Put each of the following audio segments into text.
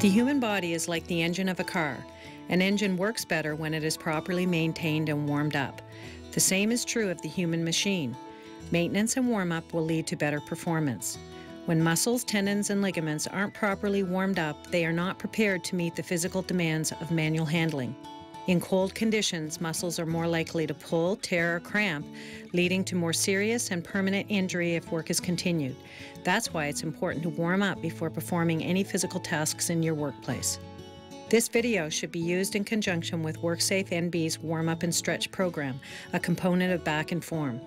The human body is like the engine of a car. An engine works better when it is properly maintained and warmed up. The same is true of the human machine. Maintenance and warm up will lead to better performance. When muscles, tendons, and ligaments aren't properly warmed up, they are not prepared to meet the physical demands of manual handling. In cold conditions, muscles are more likely to pull, tear, or cramp, leading to more serious and permanent injury if work is continued. That's why it's important to warm up before performing any physical tasks in your workplace. This video should be used in conjunction with WorkSafe NB's Warm Up and Stretch program, a component of Back and Form.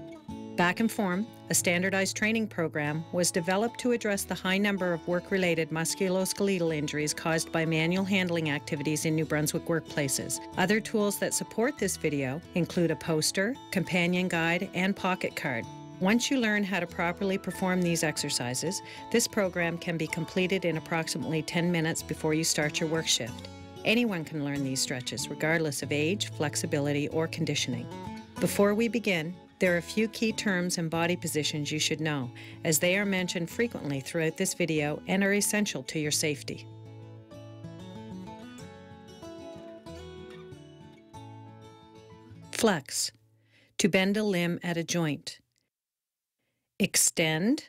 Back and Form, a standardized training program, was developed to address the high number of work related musculoskeletal injuries caused by manual handling activities in New Brunswick workplaces. Other tools that support this video include a poster, companion guide, and pocket card. Once you learn how to properly perform these exercises, this program can be completed in approximately 10 minutes before you start your work shift. Anyone can learn these stretches, regardless of age, flexibility, or conditioning. Before we begin, there are a few key terms and body positions you should know, as they are mentioned frequently throughout this video and are essential to your safety. Flex. To bend a limb at a joint. Extend.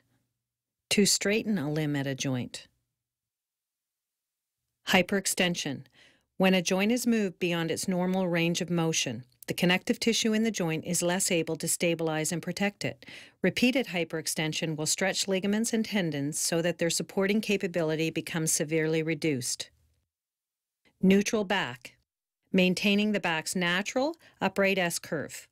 To straighten a limb at a joint. Hyperextension. When a joint is moved beyond its normal range of motion, the connective tissue in the joint is less able to stabilize and protect it. Repeated hyperextension will stretch ligaments and tendons so that their supporting capability becomes severely reduced. Neutral back, maintaining the back's natural upright S curve.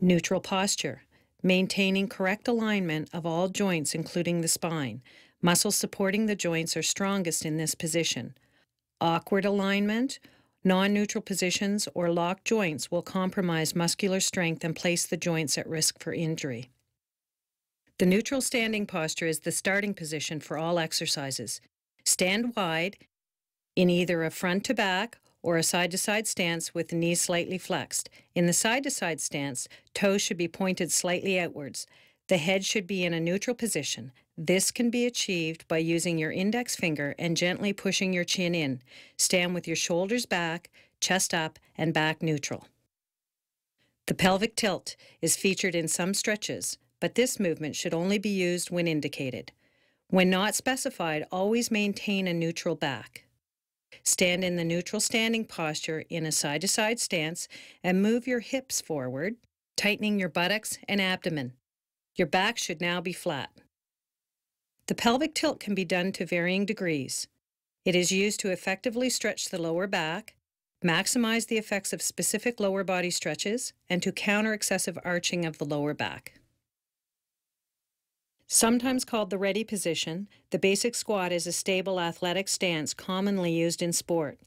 Neutral posture, maintaining correct alignment of all joints, including the spine. Muscles supporting the joints are strongest in this position. Awkward alignment, non-neutral positions, or locked joints will compromise muscular strength and place the joints at risk for injury. The neutral standing posture is the starting position for all exercises. Stand wide in either a front to back or a side to side stance with the knees slightly flexed. In the side to side stance, toes should be pointed slightly outwards. The head should be in a neutral position. This can be achieved by using your index finger and gently pushing your chin in. Stand with your shoulders back, chest up, and back neutral. The pelvic tilt is featured in some stretches, but this movement should only be used when indicated. When not specified, always maintain a neutral back. Stand in the neutral standing posture in a side to side stance and move your hips forward, tightening your buttocks and abdomen. Your back should now be flat. The pelvic tilt can be done to varying degrees. It is used to effectively stretch the lower back, maximize the effects of specific lower body stretches, and to counter excessive arching of the lower back. Sometimes called the ready position, the basic squat is a stable athletic stance commonly used in sport.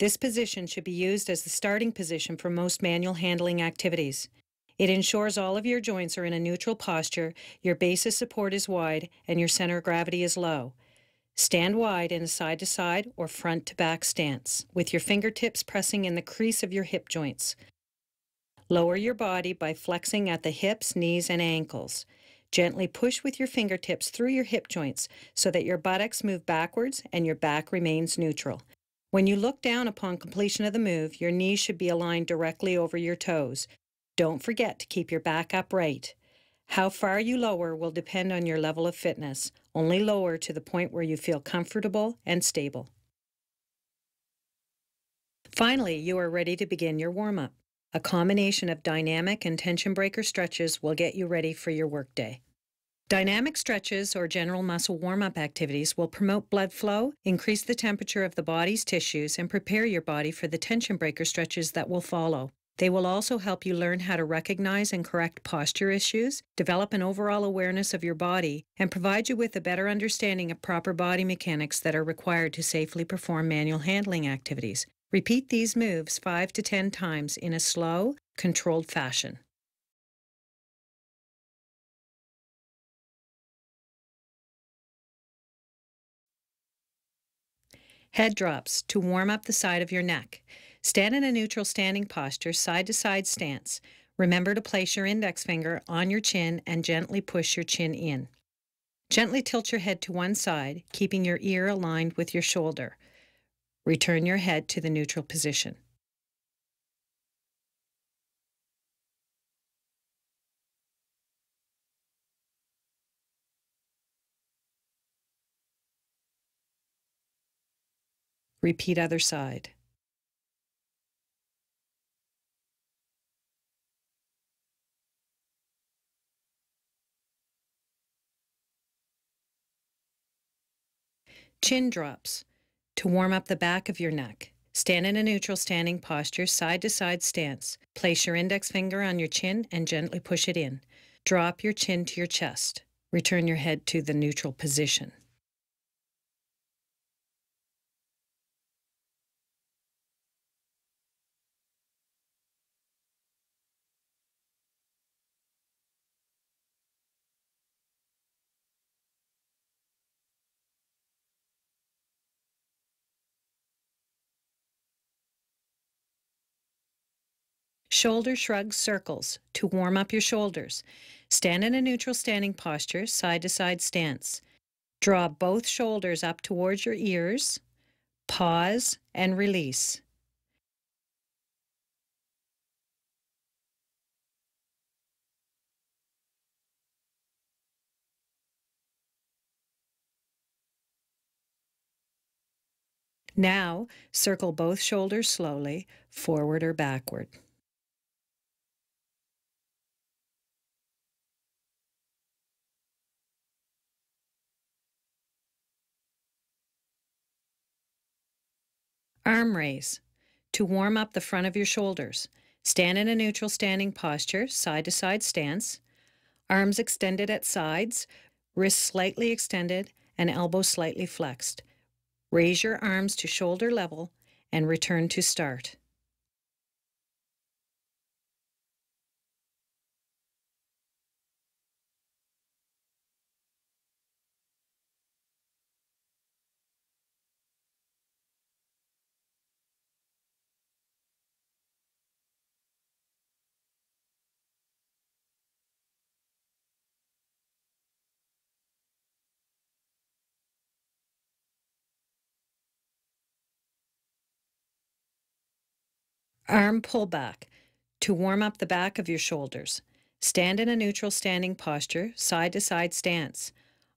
This position should be used as the starting position for most manual handling activities. It ensures all of your joints are in a neutral posture, your basis support is wide, and your center of gravity is low. Stand wide in a side to side or front to back stance, with your fingertips pressing in the crease of your hip joints. Lower your body by flexing at the hips, knees, and ankles. Gently push with your fingertips through your hip joints so that your buttocks move backwards and your back remains neutral. When you look down upon completion of the move, your knees should be aligned directly over your toes. Don't forget to keep your back upright. How far you lower will depend on your level of fitness. Only lower to the point where you feel comfortable and stable. Finally, you are ready to begin your warm-up. A combination of dynamic and tension breaker stretches will get you ready for your workday. Dynamic stretches or general muscle warm up activities will promote blood flow, increase the temperature of the body's tissues, and prepare your body for the tension breaker stretches that will follow. They will also help you learn how to recognize and correct posture issues, develop an overall awareness of your body, and provide you with a better understanding of proper body mechanics that are required to safely perform manual handling activities. Repeat these moves 5 to 10 times in a slow, controlled fashion. Head drops to warm up the side of your neck. Stand in a neutral standing posture, side to side stance. Remember to place your index finger on your chin and gently push your chin in. Gently tilt your head to one side, keeping your ear aligned with your shoulder. Return your head to the neutral position. Repeat other side. Chin drops. To warm up the back of your neck, stand in a neutral standing posture, side to side stance. Place your index finger on your chin and gently push it in. Drop your chin to your chest. Return your head to the neutral position. Shoulder shrug circles to warm up your shoulders. Stand in a neutral standing posture, side to side stance. Draw both shoulders up towards your ears. Pause and release. Now, circle both shoulders slowly, forward or backward. Arm raise to warm up the front of your shoulders. Stand in a neutral standing posture, side to side stance, arms extended at sides, wrists slightly extended, and elbows slightly flexed. Raise your arms to shoulder level and return to start. Arm pull back to warm up the back of your shoulders. Stand in a neutral standing posture, side to side stance.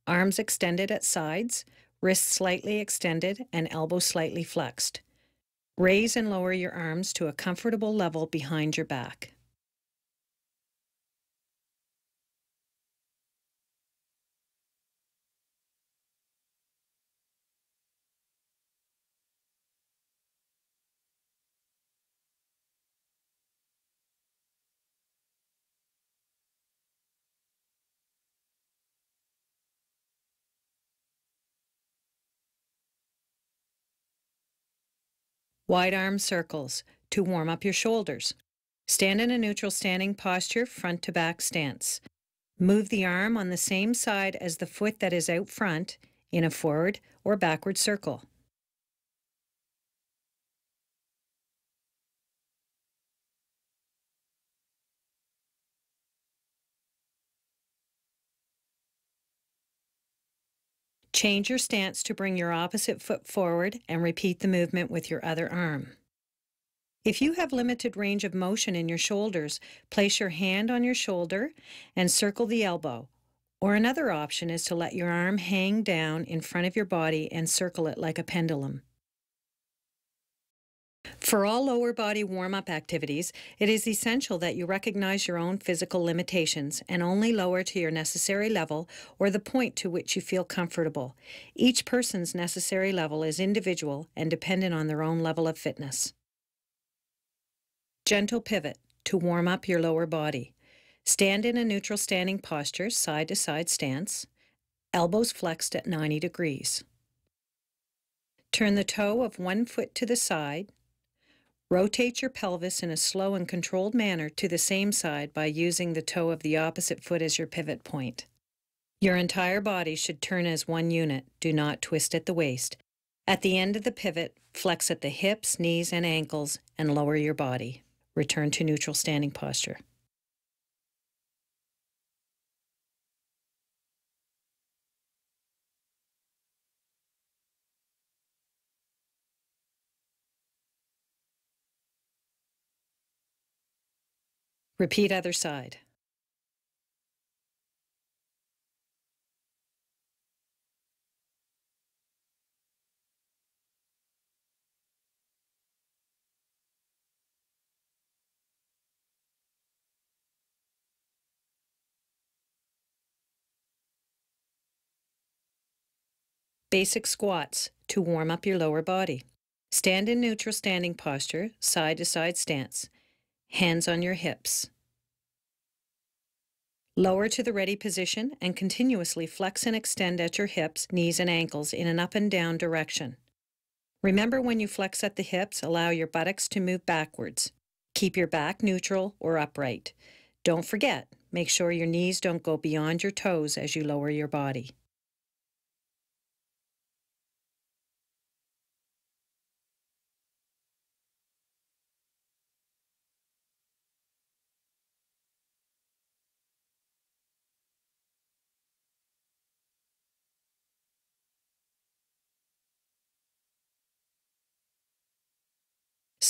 Arms extended at sides, wrists slightly extended, and elbows slightly flexed. Raise and lower your arms to a comfortable level behind your back. Wide arm circles to warm up your shoulders. Stand in a neutral standing posture, front to back stance. Move the arm on the same side as the foot that is out front in a forward or backward circle. Change your stance to bring your opposite foot forward and repeat the movement with your other arm. If you have limited range of motion in your shoulders, place your hand on your shoulder and circle the elbow. Or another option is to let your arm hang down in front of your body and circle it like a pendulum. For all lower body warm up activities, it is essential that you recognize your own physical limitations and only lower to your necessary level or the point to which you feel comfortable. Each person's necessary level is individual and dependent on their own level of fitness. Gentle pivot to warm up your lower body. Stand in a neutral standing posture, side to side stance, elbows flexed at 90 degrees. Turn the toe of one foot to the side Rotate your pelvis in a slow and controlled manner to the same side by using the toe of the opposite foot as your pivot point. Your entire body should turn as one unit. Do not twist at the waist. At the end of the pivot, flex at the hips, knees, and ankles, and lower your body. Return to neutral standing posture. Repeat other side. Basic squats to warm up your lower body. Stand in neutral standing posture, side to side stance hands on your hips. Lower to the ready position and continuously flex and extend at your hips, knees, and ankles in an up and down direction. Remember when you flex at the hips, allow your buttocks to move backwards. Keep your back neutral or upright. Don't forget, make sure your knees don't go beyond your toes as you lower your body.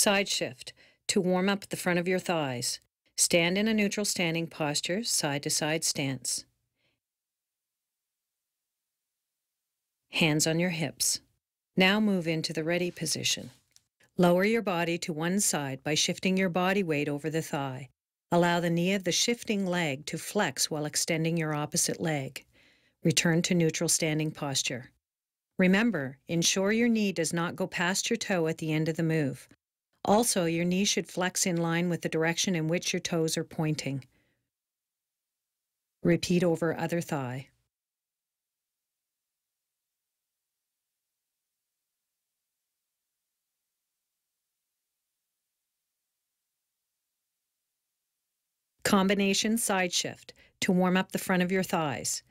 Side shift to warm up the front of your thighs. Stand in a neutral standing posture, side to side stance. Hands on your hips. Now move into the ready position. Lower your body to one side by shifting your body weight over the thigh. Allow the knee of the shifting leg to flex while extending your opposite leg. Return to neutral standing posture. Remember, ensure your knee does not go past your toe at the end of the move. Also, your knees should flex in line with the direction in which your toes are pointing. Repeat over other thigh. Combination side shift to warm up the front of your thighs.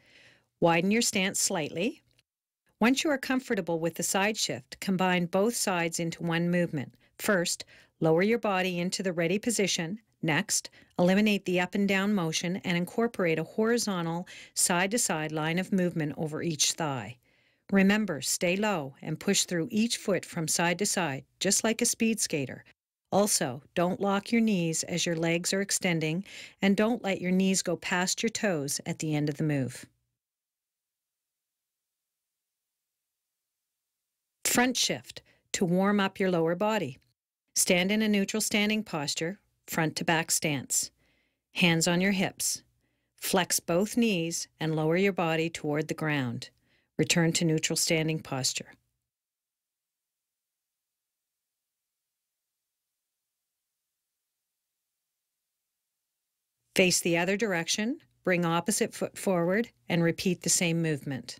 Widen your stance slightly. Once you are comfortable with the side shift, combine both sides into one movement. First, lower your body into the ready position. Next, eliminate the up and down motion and incorporate a horizontal side to side line of movement over each thigh. Remember, stay low and push through each foot from side to side, just like a speed skater. Also, don't lock your knees as your legs are extending, and don't let your knees go past your toes at the end of the move. Front shift to warm up your lower body. Stand in a neutral standing posture, front to back stance. Hands on your hips. Flex both knees and lower your body toward the ground. Return to neutral standing posture. Face the other direction, bring opposite foot forward, and repeat the same movement.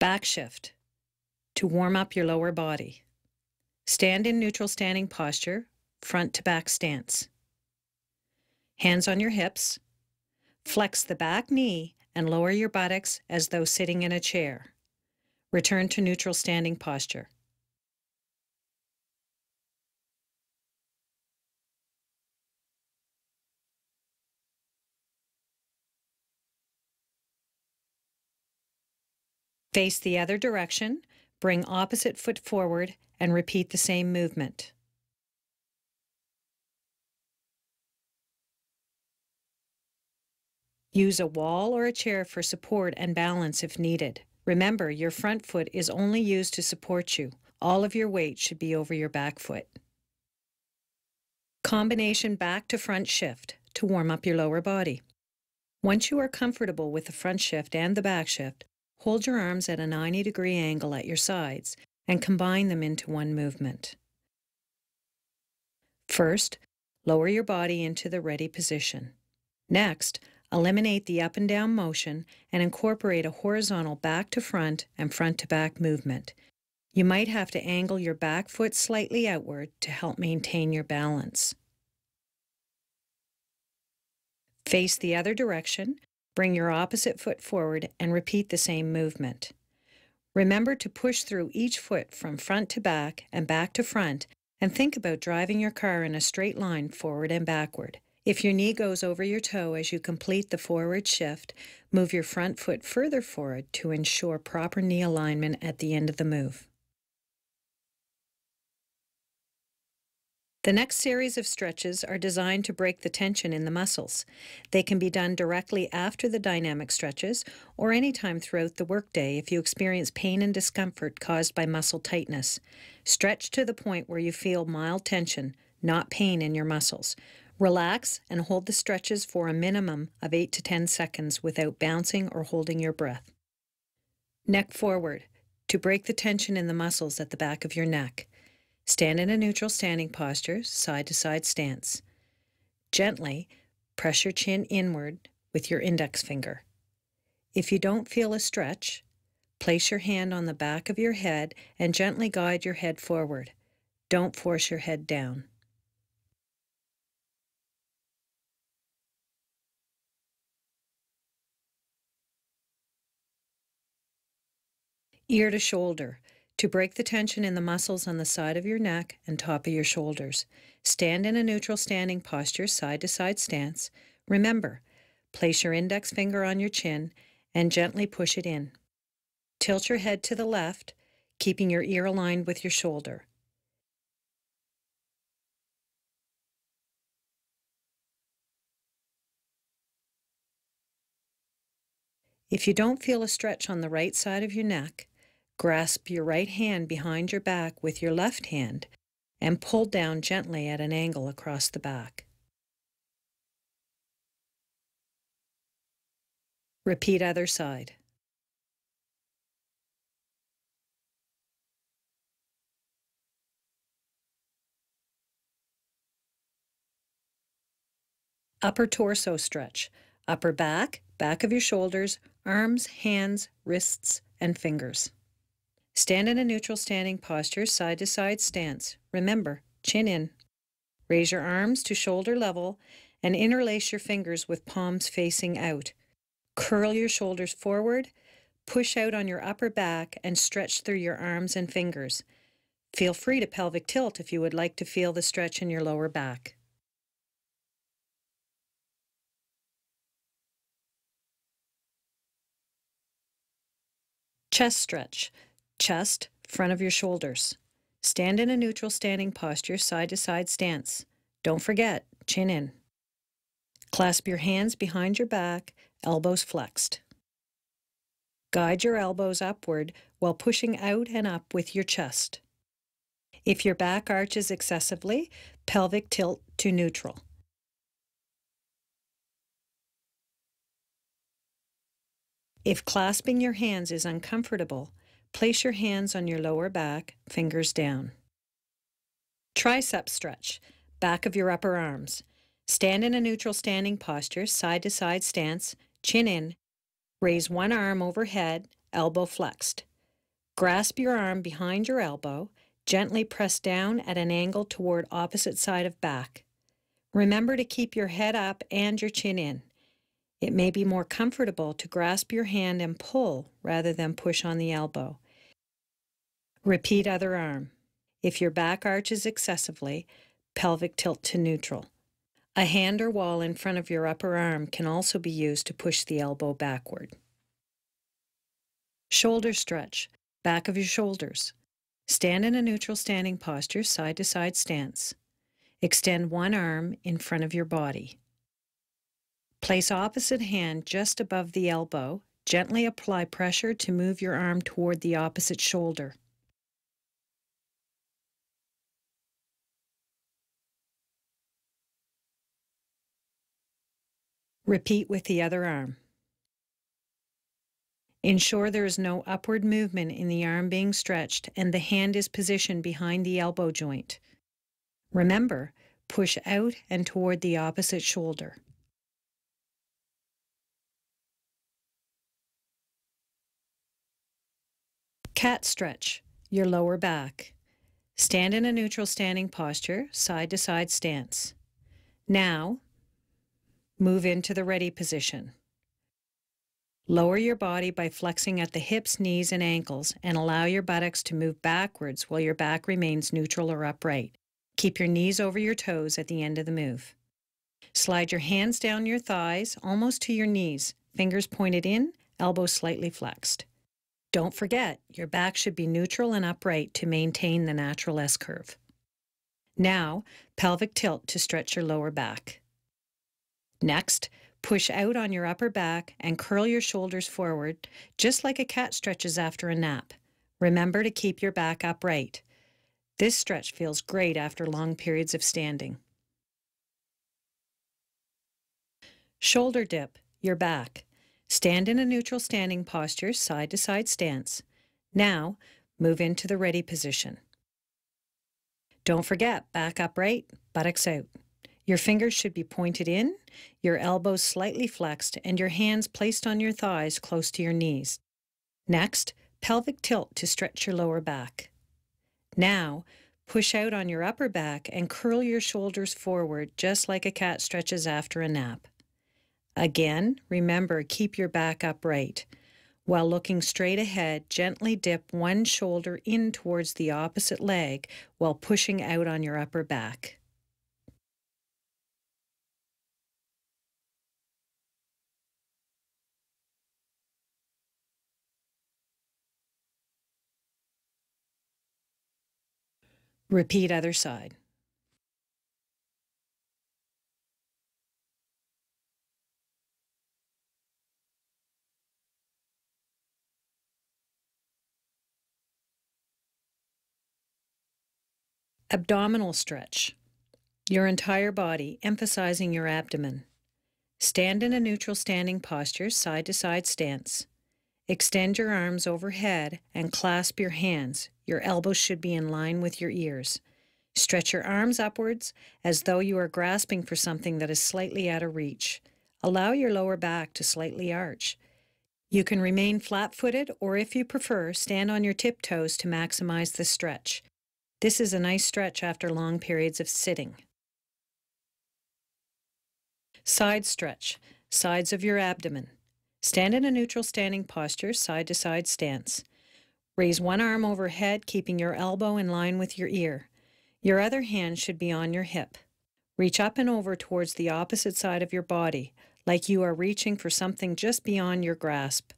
Back shift to warm up your lower body. Stand in neutral standing posture, front to back stance. Hands on your hips. Flex the back knee and lower your buttocks as though sitting in a chair. Return to neutral standing posture. Face the other direction, bring opposite foot forward, and repeat the same movement. Use a wall or a chair for support and balance if needed. Remember, your front foot is only used to support you. All of your weight should be over your back foot. Combination back to front shift to warm up your lower body. Once you are comfortable with the front shift and the back shift, Hold your arms at a 90 degree angle at your sides and combine them into one movement. First, lower your body into the ready position. Next, eliminate the up and down motion and incorporate a horizontal back to front and front to back movement. You might have to angle your back foot slightly outward to help maintain your balance. Face the other direction Bring your opposite foot forward and repeat the same movement. Remember to push through each foot from front to back and back to front and think about driving your car in a straight line forward and backward. If your knee goes over your toe as you complete the forward shift, move your front foot further forward to ensure proper knee alignment at the end of the move. The next series of stretches are designed to break the tension in the muscles. They can be done directly after the dynamic stretches or anytime throughout the workday if you experience pain and discomfort caused by muscle tightness. Stretch to the point where you feel mild tension, not pain in your muscles. Relax and hold the stretches for a minimum of 8 to 10 seconds without bouncing or holding your breath. Neck forward to break the tension in the muscles at the back of your neck. Stand in a neutral standing posture, side to side stance. Gently press your chin inward with your index finger. If you don't feel a stretch, place your hand on the back of your head and gently guide your head forward. Don't force your head down. Ear to shoulder to break the tension in the muscles on the side of your neck and top of your shoulders. Stand in a neutral standing posture, side to side stance. Remember, place your index finger on your chin and gently push it in. Tilt your head to the left, keeping your ear aligned with your shoulder. If you don't feel a stretch on the right side of your neck, Grasp your right hand behind your back with your left hand and pull down gently at an angle across the back. Repeat other side. Upper torso stretch, upper back, back of your shoulders, arms, hands, wrists, and fingers. Stand in a neutral standing posture, side to side stance. Remember, chin in. Raise your arms to shoulder level and interlace your fingers with palms facing out. Curl your shoulders forward, push out on your upper back, and stretch through your arms and fingers. Feel free to pelvic tilt if you would like to feel the stretch in your lower back. Chest stretch chest, front of your shoulders. Stand in a neutral standing posture, side to side stance. Don't forget, chin in. Clasp your hands behind your back, elbows flexed. Guide your elbows upward while pushing out and up with your chest. If your back arches excessively, pelvic tilt to neutral. If clasping your hands is uncomfortable, Place your hands on your lower back, fingers down. Tricep stretch, back of your upper arms. Stand in a neutral standing posture, side to side stance, chin in. Raise one arm overhead, elbow flexed. Grasp your arm behind your elbow, gently press down at an angle toward opposite side of back. Remember to keep your head up and your chin in. It may be more comfortable to grasp your hand and pull rather than push on the elbow. Repeat other arm. If your back arches excessively, pelvic tilt to neutral. A hand or wall in front of your upper arm can also be used to push the elbow backward. Shoulder stretch, back of your shoulders. Stand in a neutral standing posture, side to side stance. Extend one arm in front of your body. Place opposite hand just above the elbow. Gently apply pressure to move your arm toward the opposite shoulder. Repeat with the other arm. Ensure there is no upward movement in the arm being stretched and the hand is positioned behind the elbow joint. Remember, push out and toward the opposite shoulder. Cat stretch, your lower back. Stand in a neutral standing posture, side to side stance. Now, move into the ready position. Lower your body by flexing at the hips, knees, and ankles and allow your buttocks to move backwards while your back remains neutral or upright. Keep your knees over your toes at the end of the move. Slide your hands down your thighs, almost to your knees, fingers pointed in, elbows slightly flexed. Don't forget, your back should be neutral and upright to maintain the natural S curve. Now, pelvic tilt to stretch your lower back. Next, push out on your upper back and curl your shoulders forward, just like a cat stretches after a nap. Remember to keep your back upright. This stretch feels great after long periods of standing. Shoulder dip, your back. Stand in a neutral standing posture, side to side stance. Now, move into the ready position. Don't forget, back upright, buttocks out. Your fingers should be pointed in, your elbows slightly flexed, and your hands placed on your thighs close to your knees. Next, pelvic tilt to stretch your lower back. Now, push out on your upper back and curl your shoulders forward just like a cat stretches after a nap. Again, remember, keep your back upright. While looking straight ahead, gently dip one shoulder in towards the opposite leg while pushing out on your upper back. Repeat other side. Abdominal stretch. Your entire body, emphasizing your abdomen. Stand in a neutral standing posture, side to side stance. Extend your arms overhead and clasp your hands. Your elbows should be in line with your ears. Stretch your arms upwards as though you are grasping for something that is slightly out of reach. Allow your lower back to slightly arch. You can remain flat footed or, if you prefer, stand on your tiptoes to maximize the stretch. This is a nice stretch after long periods of sitting. Side stretch, sides of your abdomen. Stand in a neutral standing posture, side to side stance. Raise one arm overhead, keeping your elbow in line with your ear. Your other hand should be on your hip. Reach up and over towards the opposite side of your body, like you are reaching for something just beyond your grasp.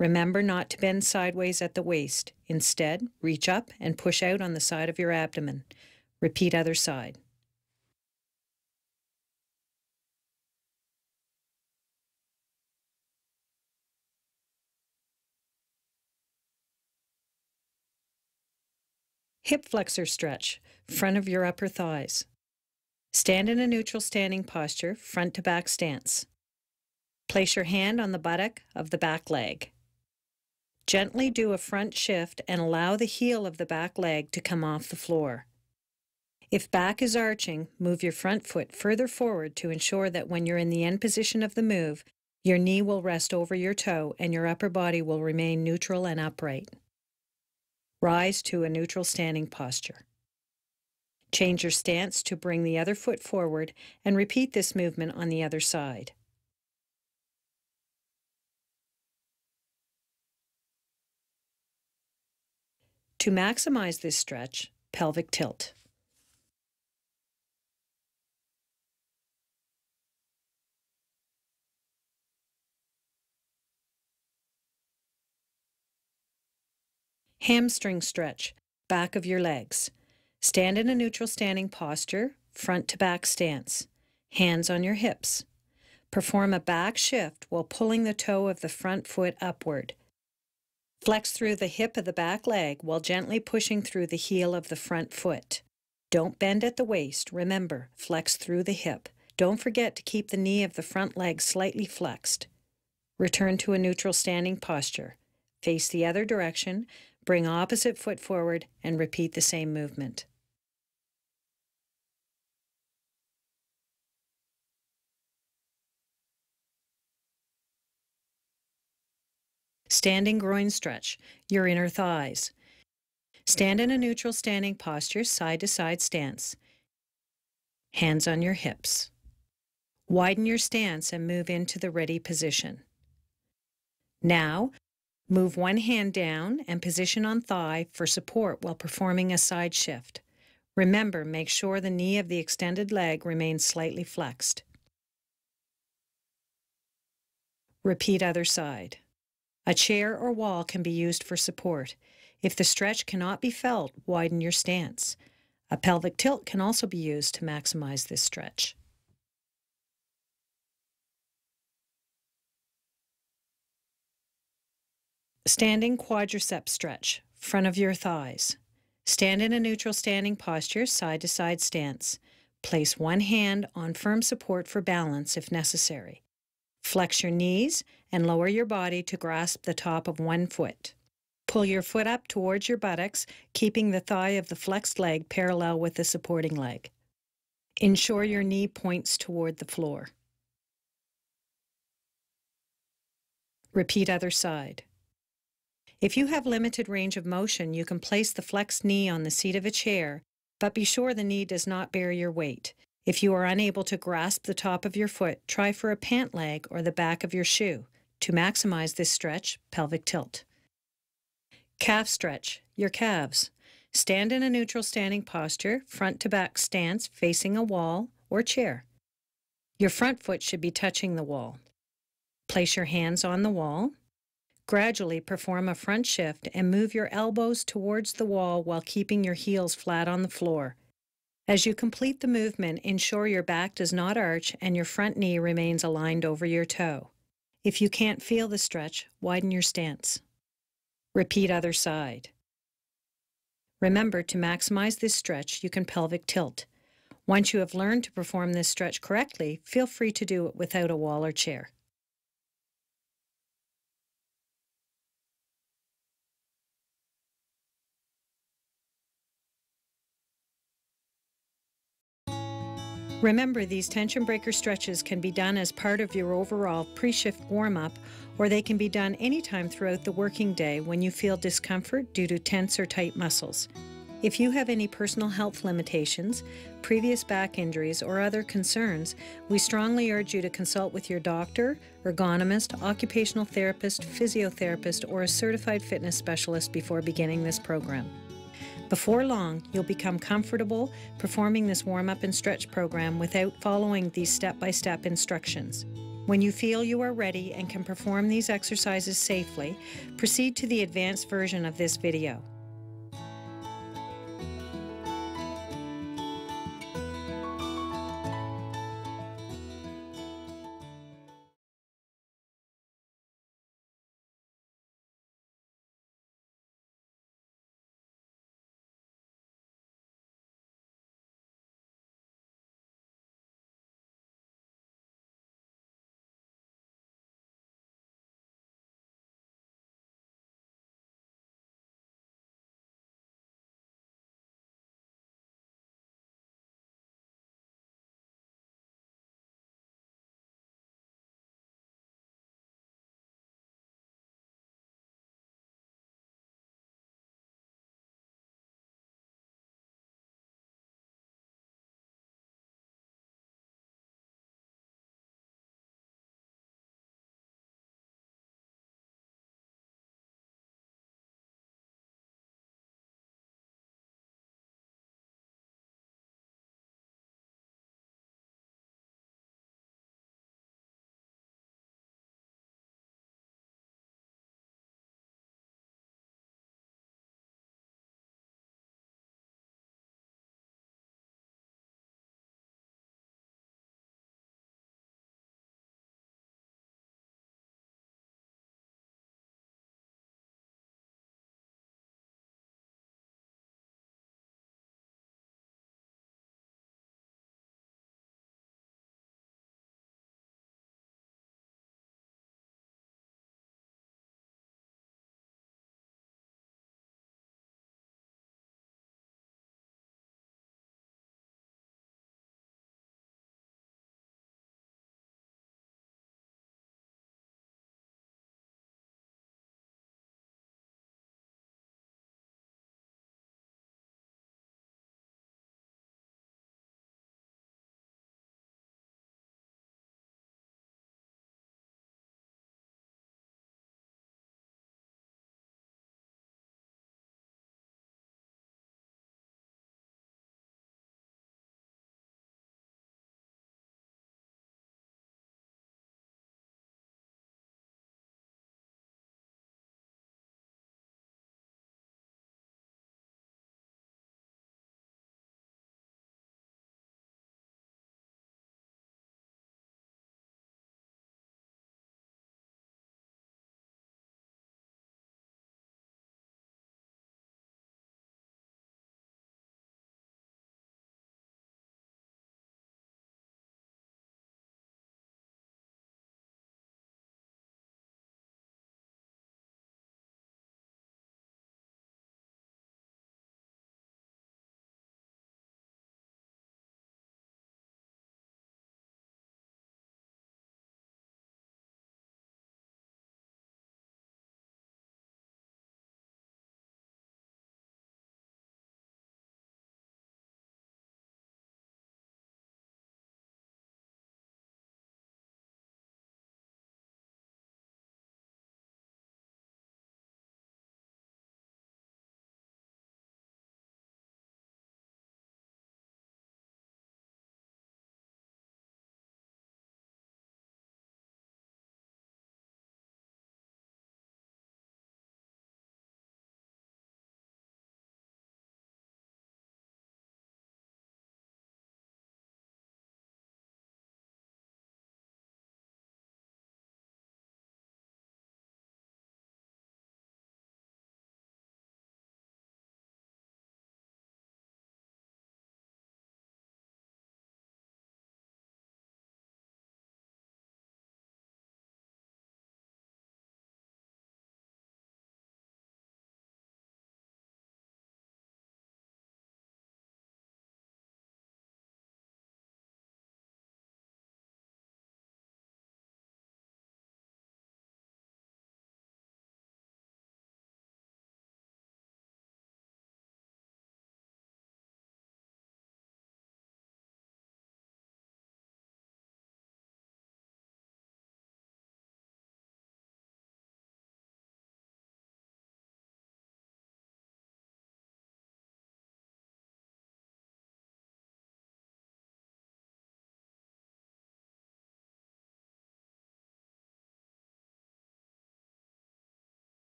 Remember not to bend sideways at the waist. Instead, reach up and push out on the side of your abdomen. Repeat other side. Hip flexor stretch, front of your upper thighs. Stand in a neutral standing posture, front to back stance. Place your hand on the buttock of the back leg. Gently do a front shift and allow the heel of the back leg to come off the floor. If back is arching, move your front foot further forward to ensure that when you're in the end position of the move, your knee will rest over your toe and your upper body will remain neutral and upright. Rise to a neutral standing posture. Change your stance to bring the other foot forward and repeat this movement on the other side. To maximize this stretch, pelvic tilt. Hamstring stretch, back of your legs. Stand in a neutral standing posture, front to back stance. Hands on your hips. Perform a back shift while pulling the toe of the front foot upward. Flex through the hip of the back leg while gently pushing through the heel of the front foot. Don't bend at the waist. Remember, flex through the hip. Don't forget to keep the knee of the front leg slightly flexed. Return to a neutral standing posture. Face the other direction, bring opposite foot forward, and repeat the same movement. Standing groin stretch, your inner thighs. Stand in a neutral standing posture, side to side stance. Hands on your hips. Widen your stance and move into the ready position. Now, move one hand down and position on thigh for support while performing a side shift. Remember, make sure the knee of the extended leg remains slightly flexed. Repeat other side. A chair or wall can be used for support. If the stretch cannot be felt, widen your stance. A pelvic tilt can also be used to maximize this stretch. Standing quadricep stretch, front of your thighs. Stand in a neutral standing posture, side to side stance. Place one hand on firm support for balance if necessary. Flex your knees and lower your body to grasp the top of one foot. Pull your foot up towards your buttocks, keeping the thigh of the flexed leg parallel with the supporting leg. Ensure your knee points toward the floor. Repeat other side. If you have limited range of motion, you can place the flexed knee on the seat of a chair, but be sure the knee does not bear your weight. If you are unable to grasp the top of your foot, try for a pant leg or the back of your shoe. To maximize this stretch, pelvic tilt. Calf stretch, your calves. Stand in a neutral standing posture, front to back stance, facing a wall or chair. Your front foot should be touching the wall. Place your hands on the wall. Gradually perform a front shift and move your elbows towards the wall while keeping your heels flat on the floor. As you complete the movement, ensure your back does not arch and your front knee remains aligned over your toe. If you can't feel the stretch, widen your stance. Repeat other side. Remember, to maximize this stretch, you can pelvic tilt. Once you have learned to perform this stretch correctly, feel free to do it without a wall or chair. Remember, these tension breaker stretches can be done as part of your overall pre shift warm up, or they can be done anytime throughout the working day when you feel discomfort due to tense or tight muscles. If you have any personal health limitations, previous back injuries, or other concerns, we strongly urge you to consult with your doctor, ergonomist, occupational therapist, physiotherapist, or a certified fitness specialist before beginning this program. Before long, you'll become comfortable performing this warm up and stretch program without following these step by step instructions. When you feel you are ready and can perform these exercises safely, proceed to the advanced version of this video.